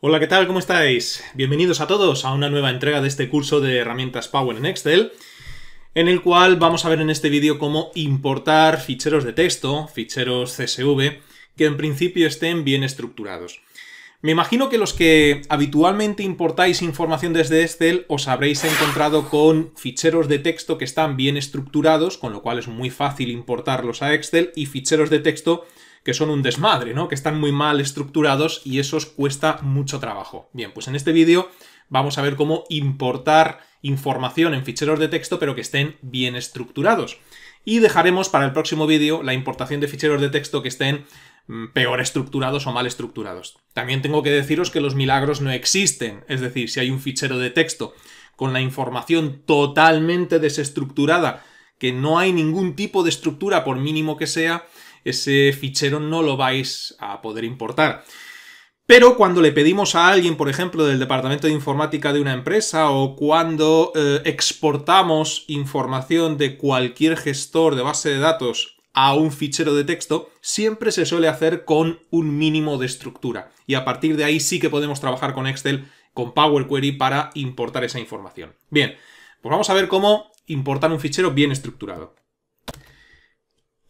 Hola, ¿qué tal? ¿Cómo estáis? Bienvenidos a todos a una nueva entrega de este curso de herramientas Power en Excel, en el cual vamos a ver en este vídeo cómo importar ficheros de texto, ficheros CSV, que en principio estén bien estructurados. Me imagino que los que habitualmente importáis información desde Excel os habréis encontrado con ficheros de texto que están bien estructurados, con lo cual es muy fácil importarlos a Excel, y ficheros de texto que son un desmadre, ¿no? Que están muy mal estructurados y eso os cuesta mucho trabajo. Bien, pues en este vídeo vamos a ver cómo importar información en ficheros de texto pero que estén bien estructurados. Y dejaremos para el próximo vídeo la importación de ficheros de texto que estén mm, peor estructurados o mal estructurados. También tengo que deciros que los milagros no existen, es decir, si hay un fichero de texto con la información totalmente desestructurada, que no hay ningún tipo de estructura por mínimo que sea, ese fichero no lo vais a poder importar. Pero cuando le pedimos a alguien, por ejemplo, del departamento de informática de una empresa o cuando eh, exportamos información de cualquier gestor de base de datos a un fichero de texto, siempre se suele hacer con un mínimo de estructura. Y a partir de ahí sí que podemos trabajar con Excel, con Power Query para importar esa información. Bien, pues vamos a ver cómo importar un fichero bien estructurado.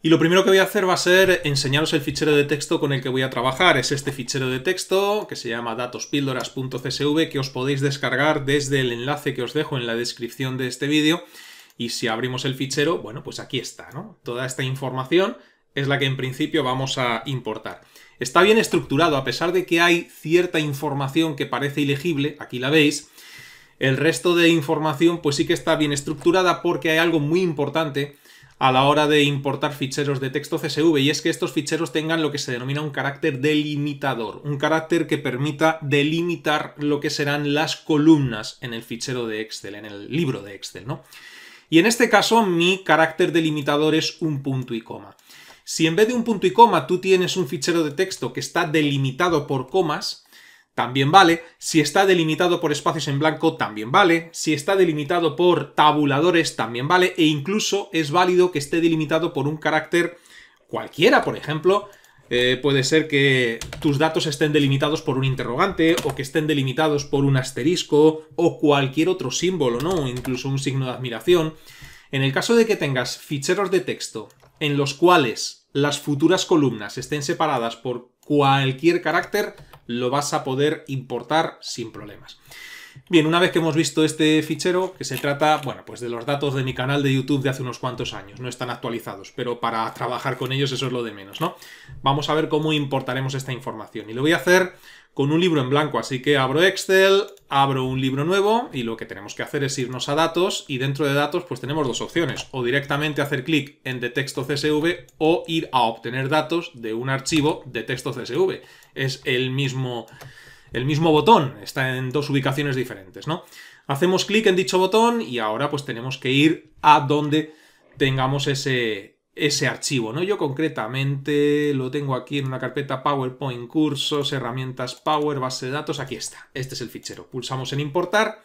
Y lo primero que voy a hacer va a ser enseñaros el fichero de texto con el que voy a trabajar. Es este fichero de texto que se llama datospildoras.csv que os podéis descargar desde el enlace que os dejo en la descripción de este vídeo. Y si abrimos el fichero, bueno, pues aquí está, ¿no? Toda esta información es la que en principio vamos a importar. Está bien estructurado, a pesar de que hay cierta información que parece ilegible, aquí la veis, el resto de información pues sí que está bien estructurada porque hay algo muy importante a la hora de importar ficheros de texto CSV y es que estos ficheros tengan lo que se denomina un carácter delimitador, un carácter que permita delimitar lo que serán las columnas en el fichero de Excel, en el libro de Excel, ¿no? Y en este caso mi carácter delimitador es un punto y coma. Si en vez de un punto y coma tú tienes un fichero de texto que está delimitado por comas, también vale. Si está delimitado por espacios en blanco, también vale. Si está delimitado por tabuladores, también vale. E incluso es válido que esté delimitado por un carácter cualquiera, por ejemplo. Eh, puede ser que tus datos estén delimitados por un interrogante o que estén delimitados por un asterisco o cualquier otro símbolo, ¿no? incluso un signo de admiración. En el caso de que tengas ficheros de texto en los cuales las futuras columnas estén separadas por cualquier carácter, lo vas a poder importar sin problemas. Bien, una vez que hemos visto este fichero, que se trata, bueno, pues de los datos de mi canal de YouTube de hace unos cuantos años, no están actualizados, pero para trabajar con ellos eso es lo de menos, ¿no? Vamos a ver cómo importaremos esta información y lo voy a hacer con un libro en blanco, así que abro Excel, abro un libro nuevo y lo que tenemos que hacer es irnos a datos y dentro de datos pues tenemos dos opciones, o directamente hacer clic en de texto CSV o ir a obtener datos de un archivo de texto CSV. Es el mismo, el mismo botón, está en dos ubicaciones diferentes, ¿no? Hacemos clic en dicho botón y ahora pues tenemos que ir a donde tengamos ese, ese archivo, ¿no? Yo concretamente lo tengo aquí en una carpeta PowerPoint cursos, herramientas Power, base de datos, aquí está, este es el fichero. Pulsamos en importar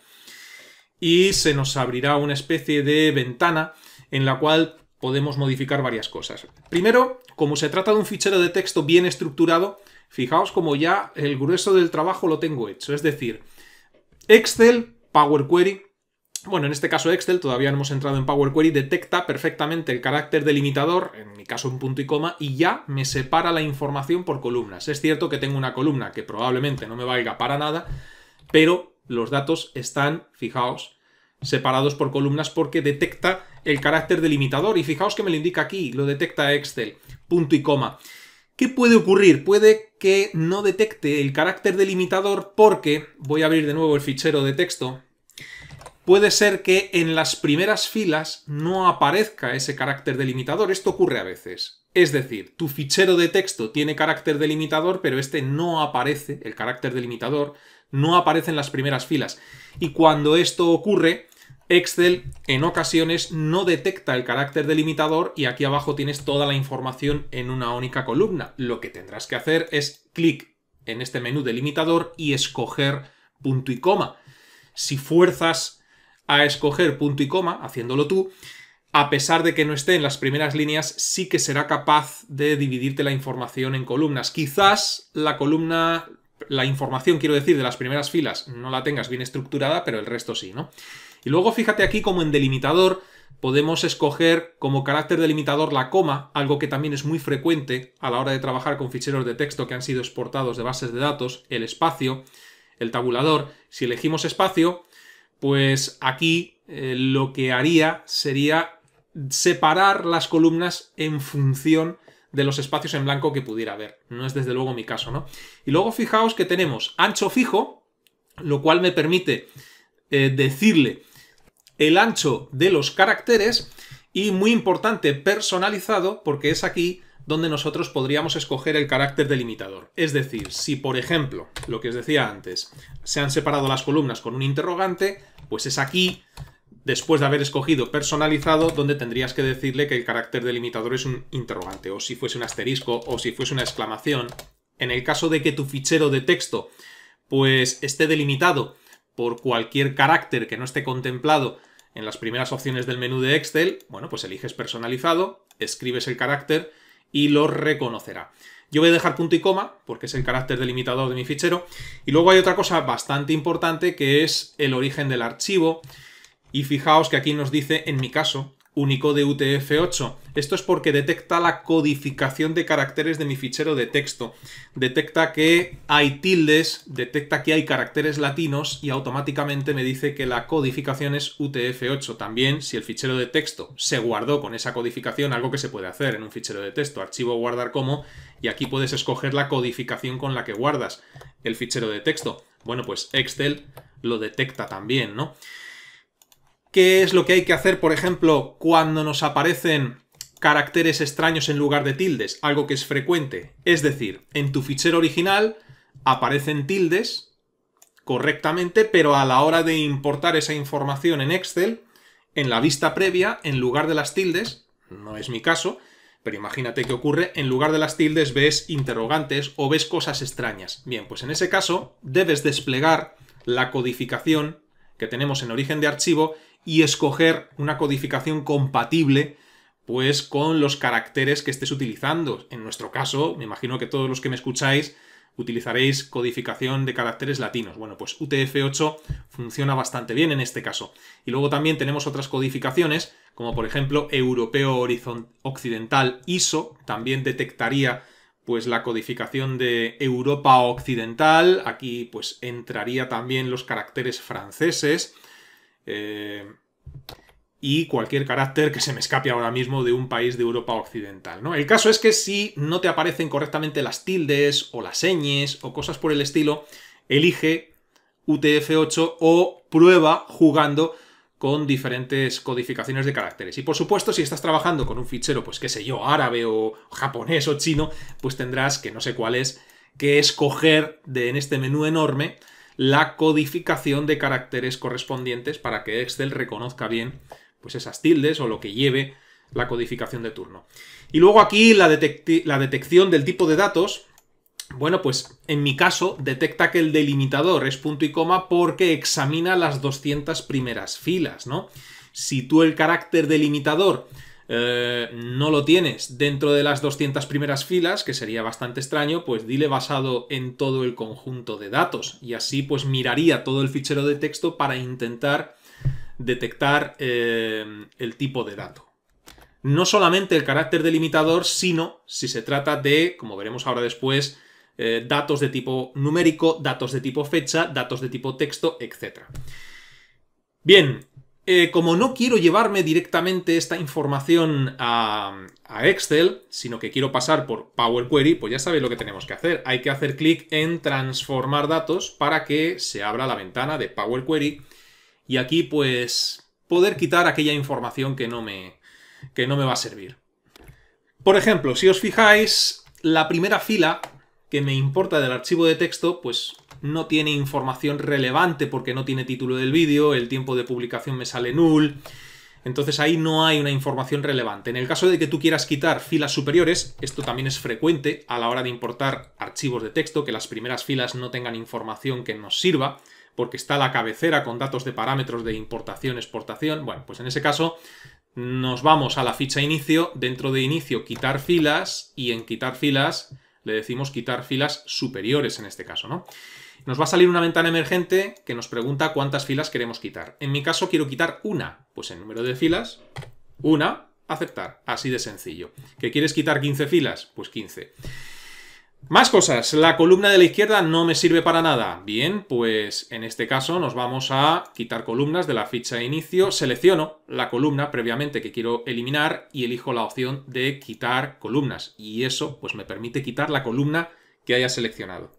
y se nos abrirá una especie de ventana en la cual podemos modificar varias cosas. Primero, como se trata de un fichero de texto bien estructurado, fijaos como ya el grueso del trabajo lo tengo hecho, es decir, Excel, Power Query, bueno, en este caso Excel, todavía no hemos entrado en Power Query, detecta perfectamente el carácter delimitador, en mi caso un punto y coma, y ya me separa la información por columnas. Es cierto que tengo una columna que probablemente no me valga para nada, pero los datos están, fijaos, separados por columnas porque detecta el carácter delimitador. Y fijaos que me lo indica aquí, lo detecta Excel, punto y coma. ¿Qué puede ocurrir? Puede que no detecte el carácter delimitador porque, voy a abrir de nuevo el fichero de texto, puede ser que en las primeras filas no aparezca ese carácter delimitador. Esto ocurre a veces. Es decir, tu fichero de texto tiene carácter delimitador, pero este no aparece, el carácter delimitador no aparece en las primeras filas. Y cuando esto ocurre, Excel en ocasiones no detecta el carácter delimitador y aquí abajo tienes toda la información en una única columna. Lo que tendrás que hacer es clic en este menú delimitador y escoger punto y coma. Si fuerzas a escoger punto y coma, haciéndolo tú, a pesar de que no esté en las primeras líneas, sí que será capaz de dividirte la información en columnas. Quizás la columna, la información, quiero decir, de las primeras filas no la tengas bien estructurada, pero el resto sí, ¿no? Y luego fíjate aquí como en delimitador podemos escoger como carácter delimitador la coma, algo que también es muy frecuente a la hora de trabajar con ficheros de texto que han sido exportados de bases de datos, el espacio, el tabulador. Si elegimos espacio, pues aquí eh, lo que haría sería separar las columnas en función de los espacios en blanco que pudiera haber. No es desde luego mi caso, ¿no? Y luego fijaos que tenemos ancho fijo, lo cual me permite eh, decirle el ancho de los caracteres y muy importante, personalizado, porque es aquí donde nosotros podríamos escoger el carácter delimitador. Es decir, si por ejemplo, lo que os decía antes, se han separado las columnas con un interrogante, pues es aquí, después de haber escogido personalizado, donde tendrías que decirle que el carácter delimitador es un interrogante, o si fuese un asterisco, o si fuese una exclamación. En el caso de que tu fichero de texto pues esté delimitado por cualquier carácter que no esté contemplado en las primeras opciones del menú de Excel, bueno, pues eliges personalizado, escribes el carácter y lo reconocerá. Yo voy a dejar punto y coma, porque es el carácter delimitador de mi fichero. Y luego hay otra cosa bastante importante, que es el origen del archivo. Y fijaos que aquí nos dice, en mi caso, único de UTF-8. Esto es porque detecta la codificación de caracteres de mi fichero de texto. Detecta que hay tildes, detecta que hay caracteres latinos y automáticamente me dice que la codificación es UTF-8. También, si el fichero de texto se guardó con esa codificación, algo que se puede hacer en un fichero de texto, archivo guardar como, y aquí puedes escoger la codificación con la que guardas el fichero de texto. Bueno, pues Excel lo detecta también, ¿no? qué es lo que hay que hacer, por ejemplo, cuando nos aparecen caracteres extraños en lugar de tildes, algo que es frecuente. Es decir, en tu fichero original aparecen tildes correctamente, pero a la hora de importar esa información en Excel, en la vista previa, en lugar de las tildes, no es mi caso, pero imagínate qué ocurre, en lugar de las tildes ves interrogantes o ves cosas extrañas. Bien, pues en ese caso debes desplegar la codificación que tenemos en origen de archivo y escoger una codificación compatible pues con los caracteres que estés utilizando. En nuestro caso, me imagino que todos los que me escucháis utilizaréis codificación de caracteres latinos. Bueno, pues UTF-8 funciona bastante bien en este caso. Y luego también tenemos otras codificaciones, como por ejemplo Europeo Occidental ISO, también detectaría pues la codificación de Europa Occidental, aquí pues entraría también los caracteres franceses eh, y cualquier carácter que se me escape ahora mismo de un país de Europa Occidental. ¿no? El caso es que si no te aparecen correctamente las tildes o las señes o cosas por el estilo, elige UTF-8 o prueba jugando con diferentes codificaciones de caracteres. Y por supuesto, si estás trabajando con un fichero, pues qué sé yo, árabe o japonés o chino, pues tendrás, que no sé cuál es, que escoger de, en este menú enorme la codificación de caracteres correspondientes para que Excel reconozca bien pues esas tildes o lo que lleve la codificación de turno. Y luego aquí la, la detección del tipo de datos, bueno, pues en mi caso detecta que el delimitador es punto y coma porque examina las 200 primeras filas, ¿no? Si tú el carácter delimitador eh, no lo tienes dentro de las 200 primeras filas, que sería bastante extraño, pues dile basado en todo el conjunto de datos y así pues miraría todo el fichero de texto para intentar detectar eh, el tipo de dato no solamente el carácter delimitador, sino si se trata de, como veremos ahora después, eh, datos de tipo numérico, datos de tipo fecha, datos de tipo texto, etc. Bien, eh, como no quiero llevarme directamente esta información a, Excel, sino que quiero pasar por Power Query, pues ya sabéis lo que tenemos que hacer. Hay que hacer clic en transformar datos para que se abra la ventana de Power Query y aquí pues poder quitar aquella información que no me, que no me va a servir. Por ejemplo, si os fijáis, la primera fila que me importa del archivo de texto, pues no tiene información relevante porque no tiene título del vídeo, el tiempo de publicación me sale null, entonces ahí no hay una información relevante. En el caso de que tú quieras quitar filas superiores, esto también es frecuente a la hora de importar archivos de texto, que las primeras filas no tengan información que nos sirva, porque está la cabecera con datos de parámetros de importación, exportación. Bueno, pues en ese caso nos vamos a la ficha inicio, dentro de inicio quitar filas y en quitar filas le decimos quitar filas superiores en este caso, ¿no? Nos va a salir una ventana emergente que nos pregunta cuántas filas queremos quitar. En mi caso quiero quitar una, pues el número de filas, una, aceptar, así de sencillo. ¿Que quieres quitar 15 filas? Pues 15. Más cosas. La columna de la izquierda no me sirve para nada. Bien, pues en este caso nos vamos a quitar columnas de la ficha de inicio. Selecciono la columna previamente que quiero eliminar y elijo la opción de quitar columnas. Y eso pues me permite quitar la columna que haya seleccionado.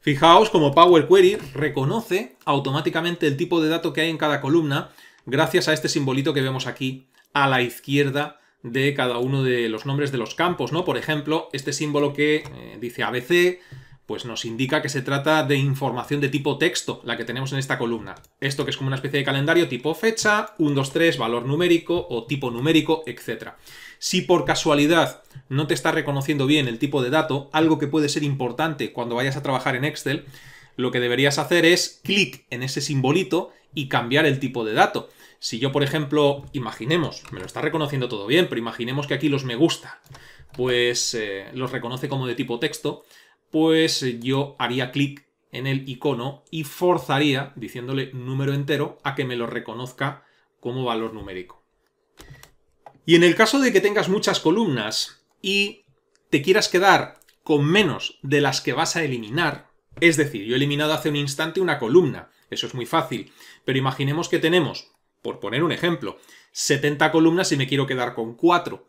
Fijaos como Power Query reconoce automáticamente el tipo de dato que hay en cada columna gracias a este simbolito que vemos aquí a la izquierda de cada uno de los nombres de los campos, ¿no? Por ejemplo, este símbolo que eh, dice ABC, pues nos indica que se trata de información de tipo texto, la que tenemos en esta columna. Esto que es como una especie de calendario tipo fecha, 1, 2, 3, valor numérico o tipo numérico, etc. Si por casualidad no te está reconociendo bien el tipo de dato, algo que puede ser importante cuando vayas a trabajar en Excel, lo que deberías hacer es clic en ese simbolito y cambiar el tipo de dato. Si yo, por ejemplo, imaginemos, me lo está reconociendo todo bien, pero imaginemos que aquí los me gusta, pues eh, los reconoce como de tipo texto, pues yo haría clic en el icono y forzaría, diciéndole número entero, a que me lo reconozca como valor numérico. Y en el caso de que tengas muchas columnas y te quieras quedar con menos de las que vas a eliminar, es decir, yo he eliminado hace un instante una columna, eso es muy fácil, pero imaginemos que tenemos por poner un ejemplo, 70 columnas y me quiero quedar con 4.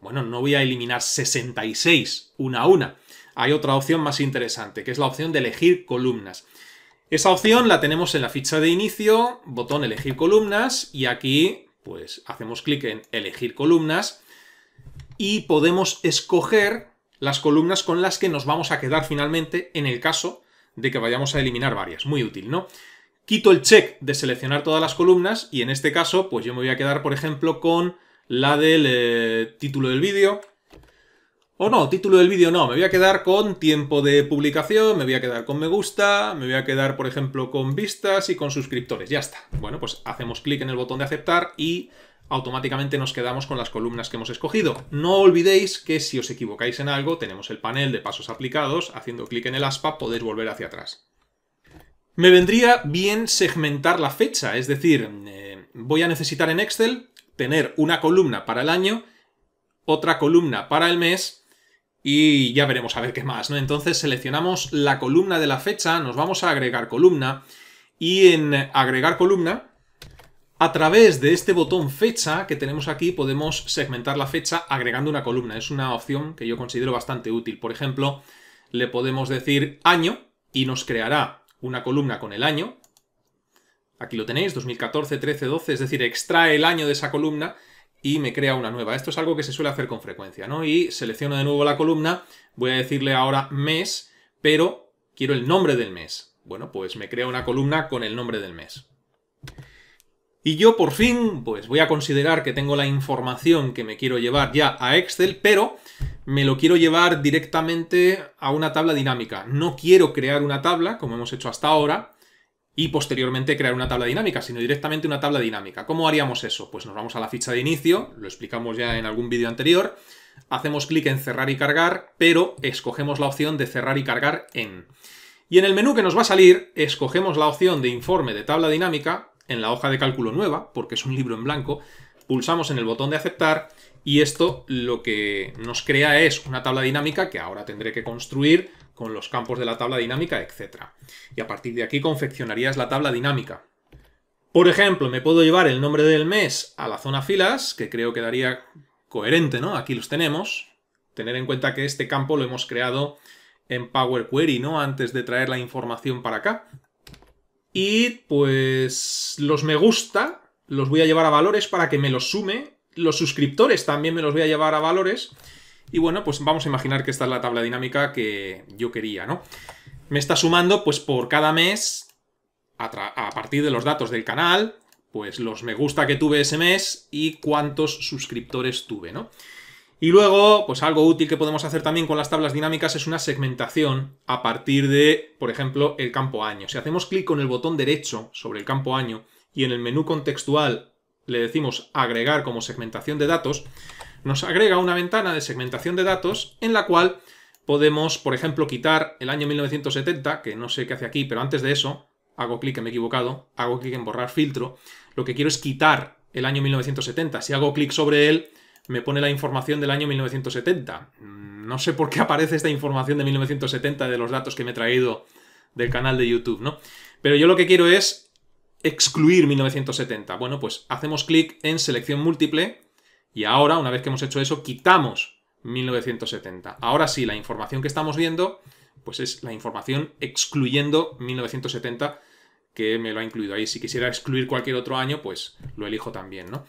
Bueno, no voy a eliminar 66 una a una. Hay otra opción más interesante, que es la opción de elegir columnas. Esa opción la tenemos en la ficha de inicio, botón elegir columnas, y aquí pues hacemos clic en elegir columnas y podemos escoger las columnas con las que nos vamos a quedar finalmente en el caso de que vayamos a eliminar varias. Muy útil, ¿no? quito el check de seleccionar todas las columnas y en este caso pues yo me voy a quedar por ejemplo con la del eh, título del vídeo. O no, título del vídeo no, me voy a quedar con tiempo de publicación, me voy a quedar con me gusta, me voy a quedar por ejemplo con vistas y con suscriptores, ya está. Bueno, pues hacemos clic en el botón de aceptar y automáticamente nos quedamos con las columnas que hemos escogido. No olvidéis que si os equivocáis en algo, tenemos el panel de pasos aplicados, haciendo clic en el aspa podéis volver hacia atrás. Me vendría bien segmentar la fecha, es decir, eh, voy a necesitar en Excel tener una columna para el año, otra columna para el mes y ya veremos a ver qué más, ¿no? Entonces seleccionamos la columna de la fecha, nos vamos a agregar columna y en agregar columna, a través de este botón fecha que tenemos aquí podemos segmentar la fecha agregando una columna. Es una opción que yo considero bastante útil. Por ejemplo, le podemos decir año y nos creará una columna con el año. Aquí lo tenéis, 2014, 13, 12, es decir, extrae el año de esa columna y me crea una nueva. Esto es algo que se suele hacer con frecuencia, ¿no? Y selecciono de nuevo la columna, voy a decirle ahora mes, pero quiero el nombre del mes. Bueno, pues me crea una columna con el nombre del mes. Y yo por fin, pues voy a considerar que tengo la información que me quiero llevar ya a Excel, pero me lo quiero llevar directamente a una tabla dinámica. No quiero crear una tabla, como hemos hecho hasta ahora, y posteriormente crear una tabla dinámica, sino directamente una tabla dinámica. ¿Cómo haríamos eso? Pues nos vamos a la ficha de inicio, lo explicamos ya en algún vídeo anterior, hacemos clic en cerrar y cargar, pero escogemos la opción de cerrar y cargar en. Y en el menú que nos va a salir, escogemos la opción de informe de tabla dinámica, en la hoja de cálculo nueva, porque es un libro en blanco, pulsamos en el botón de aceptar y esto lo que nos crea es una tabla dinámica que ahora tendré que construir con los campos de la tabla dinámica, etc. Y a partir de aquí confeccionarías la tabla dinámica. Por ejemplo, me puedo llevar el nombre del mes a la zona filas, que creo que daría coherente, ¿no? Aquí los tenemos. Tener en cuenta que este campo lo hemos creado en Power Query, ¿no? Antes de traer la información para acá. Y pues los me gusta los voy a llevar a valores para que me los sume. Los suscriptores también me los voy a llevar a valores. Y bueno, pues vamos a imaginar que esta es la tabla dinámica que yo quería, ¿no? Me está sumando pues por cada mes, a, partir de los datos del canal, pues los me gusta que tuve ese mes y cuántos suscriptores tuve, ¿no? Y luego, pues algo útil que podemos hacer también con las tablas dinámicas es una segmentación a partir de, por ejemplo, el campo año. Si hacemos clic con el botón derecho sobre el campo año y en el menú contextual le decimos agregar como segmentación de datos, nos agrega una ventana de segmentación de datos en la cual podemos, por ejemplo, quitar el año 1970, que no sé qué hace aquí, pero antes de eso, hago clic, me he equivocado, hago clic en borrar filtro, lo que quiero es quitar el año 1970. Si hago clic sobre él, me pone la información del año 1970. Mm, no sé por qué aparece esta información de 1970 de los datos que me he traído del canal de YouTube, ¿no? Pero yo lo que quiero es excluir 1970. Bueno, pues hacemos clic en selección múltiple y ahora, una vez que hemos hecho eso, quitamos 1970. Ahora sí, la información que estamos viendo, pues es la información excluyendo 1970 que me lo ha incluido ahí. Si quisiera excluir cualquier otro año, pues lo elijo también, ¿no?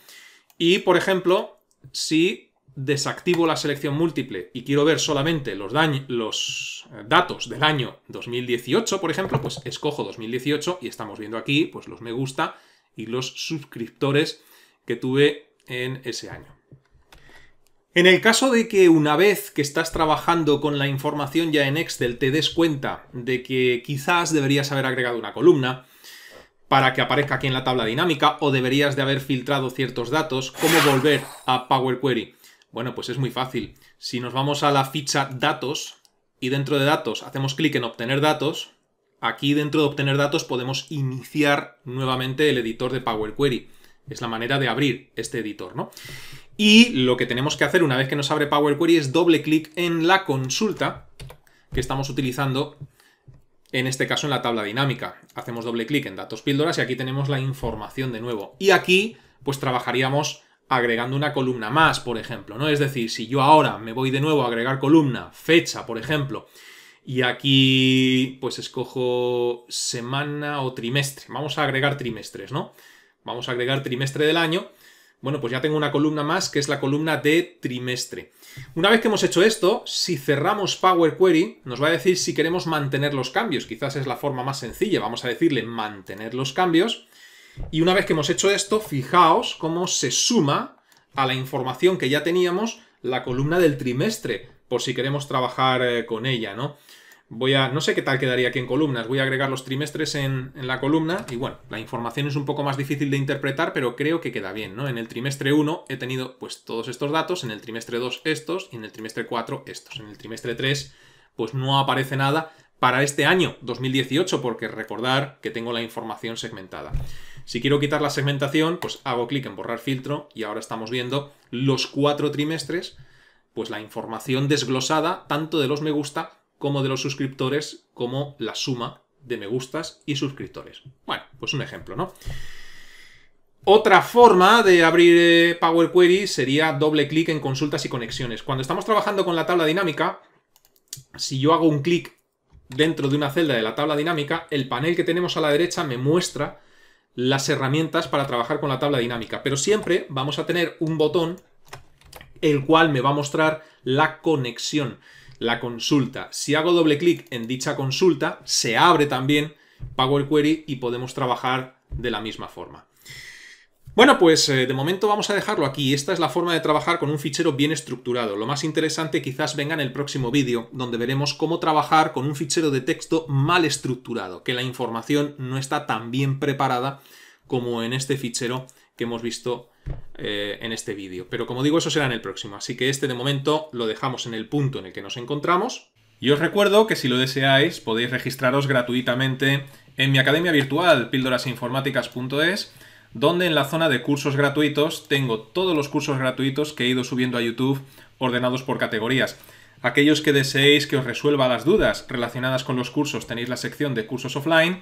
Y, por ejemplo, si desactivo la selección múltiple y quiero ver solamente los, eh, datos del año 2018, por ejemplo, pues escojo 2018 y estamos viendo aquí pues, los me gusta y los suscriptores que tuve en ese año. En el caso de que una vez que estás trabajando con la información ya en Excel te des cuenta de que quizás deberías haber agregado una columna, para que aparezca aquí en la tabla dinámica o deberías de haber filtrado ciertos datos, ¿cómo volver a Power Query? Bueno, pues es muy fácil. Si nos vamos a la ficha datos y dentro de datos hacemos clic en obtener datos, aquí dentro de obtener datos podemos iniciar nuevamente el editor de Power Query. Es la manera de abrir este editor, ¿no? Y lo que tenemos que hacer una vez que nos abre Power Query es doble clic en la consulta que estamos utilizando en este caso en la tabla dinámica. Hacemos doble clic en datos píldoras y aquí tenemos la información de nuevo. Y aquí pues trabajaríamos agregando una columna más, por ejemplo, ¿no? Es decir, si yo ahora me voy de nuevo a agregar columna, fecha, por ejemplo, y aquí pues escojo semana o trimestre. Vamos a agregar trimestres, ¿no? Vamos a agregar trimestre del año bueno, pues ya tengo una columna más, que es la columna de trimestre. Una vez que hemos hecho esto, si cerramos Power Query, nos va a decir si queremos mantener los cambios. Quizás es la forma más sencilla. Vamos a decirle mantener los cambios. Y una vez que hemos hecho esto, fijaos cómo se suma a la información que ya teníamos la columna del trimestre, por si queremos trabajar eh, con ella, ¿no? Voy a, no sé qué tal quedaría aquí en columnas, voy a agregar los trimestres en, la columna y bueno, la información es un poco más difícil de interpretar, pero creo que queda bien, ¿no? En el trimestre 1 he tenido pues todos estos datos, en el trimestre 2 estos y en el trimestre 4 estos. En el trimestre 3 pues no aparece nada para este año 2018, porque recordar que tengo la información segmentada. Si quiero quitar la segmentación, pues hago clic en borrar filtro y ahora estamos viendo los cuatro trimestres, pues la información desglosada tanto de los me gusta como de los suscriptores como la suma de me gustas y suscriptores. Bueno, pues un ejemplo, ¿no? Otra forma de abrir eh, Power Query sería doble clic en consultas y conexiones. Cuando estamos trabajando con la tabla dinámica, si yo hago un clic dentro de una celda de la tabla dinámica, el panel que tenemos a la derecha me muestra las herramientas para trabajar con la tabla dinámica. Pero siempre vamos a tener un botón el cual me va a mostrar la conexión la consulta. Si hago doble clic en dicha consulta, se abre también Power Query y podemos trabajar de la misma forma. Bueno, pues eh, de momento vamos a dejarlo aquí. Esta es la forma de trabajar con un fichero bien estructurado. Lo más interesante quizás venga en el próximo vídeo, donde veremos cómo trabajar con un fichero de texto mal estructurado, que la información no está tan bien preparada como en este fichero que hemos visto eh, en este vídeo. Pero como digo, eso será en el próximo. Así que este de momento lo dejamos en el punto en el que nos encontramos. Y os recuerdo que si lo deseáis podéis registraros gratuitamente en mi academia virtual píldorasinformáticas.es donde en la zona de cursos gratuitos tengo todos los cursos gratuitos que he ido subiendo a YouTube ordenados por categorías. Aquellos que deseéis que os resuelva las dudas relacionadas con los cursos tenéis la sección de cursos offline